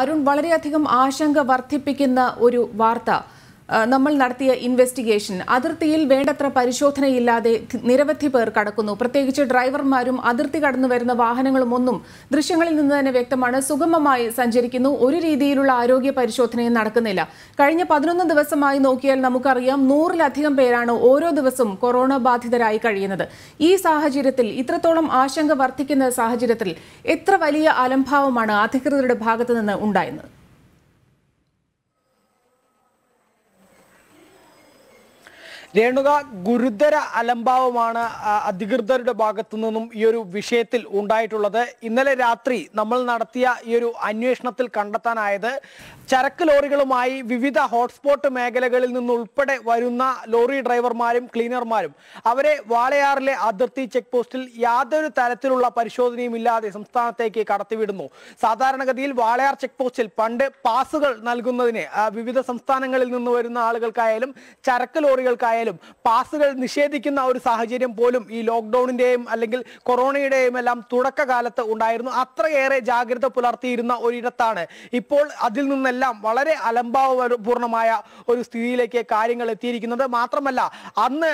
അരുൺ വളരെയധികം ആശങ്ക വർദ്ധിപ്പിക്കുന്ന ഒരു വാർത്ത നമ്മൾ നടത്തിയ ഇൻവെസ്റ്റിഗേഷൻ അതിർത്തിയിൽ വേണ്ടത്ര പരിശോധനയില്ലാതെ നിരവധി പേർ കടക്കുന്നു പ്രത്യേകിച്ച് ഡ്രൈവർമാരും അതിർത്തി കടന്നു വരുന്ന വാഹനങ്ങളും ഒന്നും ദൃശ്യങ്ങളിൽ നിന്ന് തന്നെ വ്യക്തമാണ് സുഗമമായി സഞ്ചരിക്കുന്നു ഒരു രീതിയിലുള്ള ആരോഗ്യ പരിശോധനയും നടക്കുന്നില്ല കഴിഞ്ഞ പതിനൊന്ന് ദിവസമായി നോക്കിയാൽ നമുക്കറിയാം നൂറിലധികം പേരാണ് ഓരോ ദിവസവും കൊറോണ ബാധിതരായി കഴിയുന്നത് ഈ സാഹചര്യത്തിൽ ഇത്രത്തോളം ആശങ്ക വർദ്ധിക്കുന്ന സാഹചര്യത്തിൽ എത്ര വലിയ അലംഭാവമാണ് അധികൃതരുടെ ഭാഗത്തു നിന്ന് ഉണ്ടായിരുന്നത് രേണുക ഗുരുതര അലംഭാവമാണ് അധികൃതരുടെ ഭാഗത്തു നിന്നും ഈ ഒരു വിഷയത്തിൽ ഉണ്ടായിട്ടുള്ളത് ഇന്നലെ രാത്രി നമ്മൾ നടത്തിയ ഈ ഒരു അന്വേഷണത്തിൽ കണ്ടെത്താനായത് ചരക്ക് ലോറികളുമായി വിവിധ ഹോട്ട്സ്പോട്ട് മേഖലകളിൽ നിന്നുൾപ്പെടെ വരുന്ന ലോറി ഡ്രൈവർമാരും ക്ലീനർമാരും അവരെ വാളയാറിലെ അതിർത്തി ചെക്ക് പോസ്റ്റിൽ യാതൊരു തരത്തിലുള്ള പരിശോധനയും ഇല്ലാതെ സംസ്ഥാനത്തേക്ക് കടത്തിവിടുന്നു സാധാരണഗതിയിൽ വാളയാർ ചെക്ക് പോസ്റ്റിൽ പണ്ട് പാസുകൾ നൽകുന്നതിന് വിവിധ സംസ്ഥാനങ്ങളിൽ നിന്ന് വരുന്ന ആളുകൾക്കായാലും ചരക്ക് ലോറികൾക്കായാലും ആയാലും പാസുകൾ നിഷേധിക്കുന്ന ഒരു സാഹചര്യം പോലും ഈ ലോക്ക്ഡൌണിന്റെയും അല്ലെങ്കിൽ കൊറോണയുടെയും എല്ലാം തുടക്കകാലത്ത് ഉണ്ടായിരുന്നു അത്രയേറെ ജാഗ്രത പുലർത്തിയിരുന്ന ഒരിടത്താണ് ഇപ്പോൾ അതിൽ നിന്നെല്ലാം വളരെ അലംഭാവപൂർണമായ ഒരു സ്ഥിതിയിലേക്ക് കാര്യങ്ങൾ എത്തിയിരിക്കുന്നത് മാത്രമല്ല അന്ന്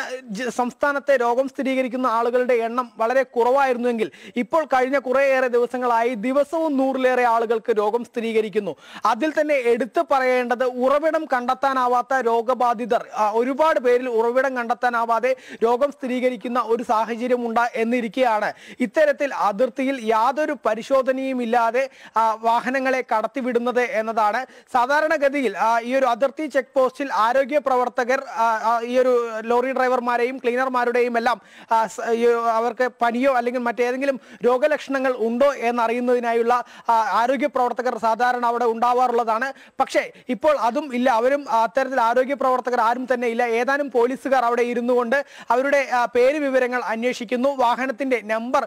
സംസ്ഥാനത്തെ രോഗം സ്ഥിരീകരിക്കുന്ന ആളുകളുടെ എണ്ണം വളരെ കുറവായിരുന്നുവെങ്കിൽ ഇപ്പോൾ കഴിഞ്ഞ കുറേയേറെ ദിവസങ്ങളായി ദിവസവും നൂറിലേറെ ആളുകൾക്ക് രോഗം സ്ഥിരീകരിക്കുന്നു അതിൽ തന്നെ എടുത്തു പറയേണ്ടത് ഉറവിടം കണ്ടെത്താനാവാത്ത രോഗബാധിതർ ഒരുപാട് പേരിൽ ഉറവിടം കണ്ടെത്താനാവാതെ രോഗം സ്ഥിരീകരിക്കുന്ന ഒരു സാഹചര്യം ഉണ്ടാ എന്നിരിക്കുകയാണ് ഇത്തരത്തിൽ അതിർത്തിയിൽ യാതൊരു പരിശോധനയും ഇല്ലാതെ വാഹനങ്ങളെ കടത്തിവിടുന്നത് എന്നതാണ് സാധാരണഗതിയിൽ ഈ ഒരു അതിർത്തി ചെക്ക് പോസ്റ്റിൽ ആരോഗ്യ പ്രവർത്തകർ ഈ ഒരു ലോറി ഡ്രൈവർമാരെയും ക്ലീനർമാരുടെയും എല്ലാം അവർക്ക് പനിയോ അല്ലെങ്കിൽ മറ്റേതെങ്കിലും രോഗലക്ഷണങ്ങൾ ഉണ്ടോ എന്നറിയുന്നതിനായുള്ള ആരോഗ്യ പ്രവർത്തകർ സാധാരണ അവിടെ ഉണ്ടാവാറുള്ളതാണ് പക്ഷേ ഇപ്പോൾ അതും ഇല്ല അവരും അത്തരത്തിൽ ആരോഗ്യ പ്രവർത്തകർ ആരും തന്നെ ഇല്ല ഏതാനും പോലീസുകാർ അവിടെ ഇരുന്നു കൊണ്ട് അവരുടെ പേര് വിവരങ്ങൾ അന്വേഷിക്കുന്നു വാഹനത്തിന്റെ നമ്പർ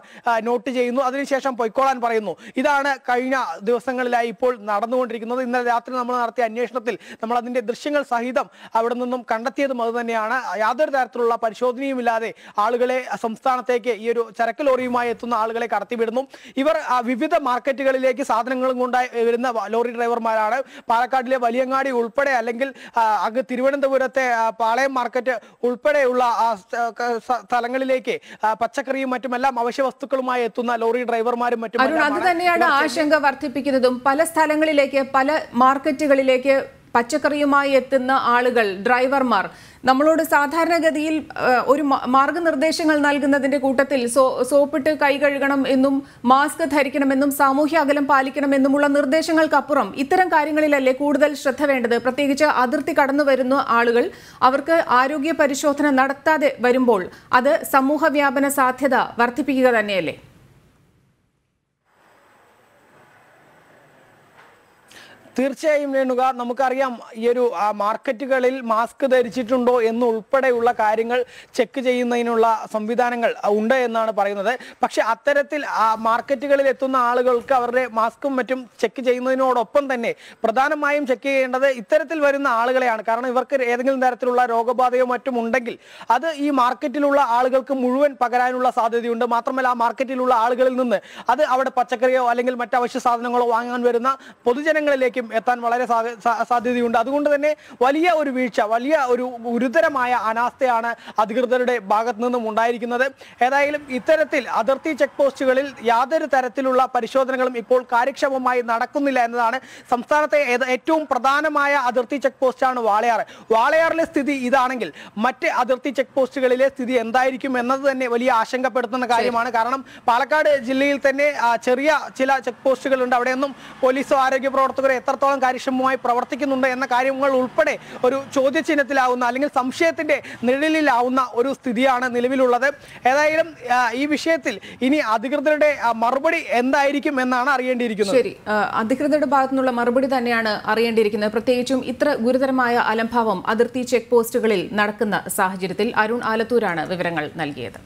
നോട്ട് ചെയ്യുന്നു അതിനുശേഷം പൊയ്ക്കോളാൻ പറയുന്നു ഇതാണ് കഴിഞ്ഞ ദിവസങ്ങളിലായി ഇപ്പോൾ നടന്നുകൊണ്ടിരിക്കുന്നത് ഇന്നലെ രാത്രി നമ്മൾ നടത്തിയ അന്വേഷണത്തിൽ നമ്മൾ അതിന്റെ ദൃശ്യങ്ങൾ സഹിതം അവിടെ നിന്നും കണ്ടെത്തിയതും അതുതന്നെയാണ് യാതൊരു തരത്തിലുള്ള പരിശോധനയും ഇല്ലാതെ ആളുകളെ സംസ്ഥാനത്തേക്ക് ഈ ഒരു ചരക്ക് ലോറിയുമായി എത്തുന്ന ആളുകളെ കടത്തിവിടുന്നു ഇവർ വിവിധ മാർക്കറ്റുകളിലേക്ക് സാധനങ്ങളും കൊണ്ടായി വരുന്ന ലോറി ഡ്രൈവർമാരാണ് പാലക്കാടിലെ വലിയങ്ങാടി ഉൾപ്പെടെ അല്ലെങ്കിൽ തിരുവനന്തപുരത്തെ പാളയം മാർക്കറ്റ് മാർക്കറ്റ് ഉൾപ്പെടെയുള്ള സ്ഥലങ്ങളിലേക്ക് പച്ചക്കറിയും മറ്റുമെല്ലാം അവശ്യ വസ്തുക്കളുമായി എത്തുന്ന ലോറി ഡ്രൈവർമാരും മറ്റും അത് തന്നെയാണ് ആശങ്ക വർദ്ധിപ്പിക്കുന്നതും പല സ്ഥലങ്ങളിലേക്ക് പല മാർക്കറ്റുകളിലേക്ക് പച്ചക്കറിയുമായി എത്തുന്ന ആളുകൾ ഡ്രൈവർമാർ നമ്മളോട് സാധാരണഗതിയിൽ ഒരു മാർഗനിർദ്ദേശങ്ങൾ നൽകുന്നതിന്റെ കൂട്ടത്തിൽ സോ സോപ്പിട്ട് കൈ കഴുകണം എന്നും മാസ്ക് ധരിക്കണമെന്നും സാമൂഹ്യ അകലം പാലിക്കണമെന്നുമുള്ള നിർദ്ദേശങ്ങൾക്കപ്പുറം ഇത്തരം കാര്യങ്ങളിലല്ലേ കൂടുതൽ ശ്രദ്ധ വേണ്ടത് പ്രത്യേകിച്ച് അതിർത്തി കടന്നു വരുന്ന ആളുകൾ അവർക്ക് ആരോഗ്യ പരിശോധന നടത്താതെ വരുമ്പോൾ അത് സമൂഹ വ്യാപന സാധ്യത വർദ്ധിപ്പിക്കുക തന്നെയല്ലേ തീർച്ചയായും രേണുക നമുക്കറിയാം ഈ ഒരു മാർക്കറ്റുകളിൽ മാസ്ക് ധരിച്ചിട്ടുണ്ടോ എന്നുൾപ്പെടെയുള്ള കാര്യങ്ങൾ ചെക്ക് ചെയ്യുന്നതിനുള്ള സംവിധാനങ്ങൾ ഉണ്ട് എന്നാണ് പറയുന്നത് പക്ഷെ അത്തരത്തിൽ മാർക്കറ്റുകളിൽ എത്തുന്ന ആളുകൾക്ക് അവരുടെ മാസ്കും മറ്റും ചെക്ക് ചെയ്യുന്നതിനോടൊപ്പം തന്നെ പ്രധാനമായും ചെക്ക് ചെയ്യേണ്ടത് ഇത്തരത്തിൽ വരുന്ന ആളുകളെയാണ് കാരണം ഇവർക്ക് ഏതെങ്കിലും തരത്തിലുള്ള രോഗബാധയോ മറ്റും ഉണ്ടെങ്കിൽ അത് ഈ മാർക്കറ്റിലുള്ള ആളുകൾക്ക് മുഴുവൻ പകരാനുള്ള സാധ്യതയുണ്ട് മാത്രമല്ല ആ മാർക്കറ്റിലുള്ള ആളുകളിൽ നിന്ന് അത് അവിടെ പച്ചക്കറിയോ അല്ലെങ്കിൽ മറ്റവശ്യ സാധനങ്ങളോ വാങ്ങാൻ വരുന്ന പൊതുജനങ്ങളിലേക്ക് തീർച്ചയായും എത്താൻ വളരെ സാധ്യതയുണ്ട് അതുകൊണ്ട് തന്നെ വലിയ ഒരു വീഴ്ച വലിയ ഒരു ഗുരുതരമായ അനാസ്ഥയാണ് അധികൃതരുടെ ഭാഗത്തു നിന്നും ഉണ്ടായിരിക്കുന്നത് ഏതായാലും ഇത്തരത്തിൽ അതിർത്തി ചെക്ക് പോസ്റ്റുകളിൽ യാതൊരു തരത്തിലുള്ള പരിശോധനകളും ഇപ്പോൾ കാര്യക്ഷമമായി നടക്കുന്നില്ല എന്നതാണ് സംസ്ഥാനത്തെ ഏറ്റവും പ്രധാനമായ അതിർത്തി ചെക്ക് പോസ്റ്റാണ് വാളയാർ വാളയാറിലെ സ്ഥിതി ഇതാണെങ്കിൽ മറ്റ് അതിർത്തി ചെക്ക് പോസ്റ്റുകളിലെ സ്ഥിതി എന്തായിരിക്കും എന്നത് തന്നെ വലിയ ആശങ്കപ്പെടുത്തുന്ന കാര്യമാണ് കാരണം പാലക്കാട് ജില്ലയിൽ തന്നെ ചെറിയ ചില ചെക്ക് പോസ്റ്റുകളുണ്ട് അവിടെയൊന്നും പോലീസോ ആരോഗ്യ പ്രവർത്തകരോ എത്ര എത്രത്തോളം കാര്യക്ഷമമായി പ്രവർത്തിക്കുന്നുണ്ട് എന്ന കാര്യങ്ങൾ ഉൾപ്പെടെ ഒരു ചോദ്യചിഹ്നത്തിലാവുന്ന അല്ലെങ്കിൽ സംശയത്തിന്റെ നിഴലിലാവുന്ന ഒരു സ്ഥിതിയാണ് നിലവിലുള്ളത് ഏതായാലും ഈ വിഷയത്തിൽ ഇനി അധികൃതരുടെ മറുപടി എന്തായിരിക്കും എന്നാണ് അറിയേണ്ടിയിരിക്കുന്നത് ശരി അധികൃതരുടെ ഭാഗത്തുനിന്നുള്ള മറുപടി തന്നെയാണ് അറിയേണ്ടിയിരിക്കുന്നത് പ്രത്യേകിച്ചും ഇത്ര ഗുരുതരമായ അലംഭാവം അതിർത്തി ചെക്ക് പോസ്റ്റുകളിൽ നടക്കുന്ന സാഹചര്യത്തിൽ അരുൺ ആലത്തൂരാണ് വിവരങ്ങൾ നൽകിയത്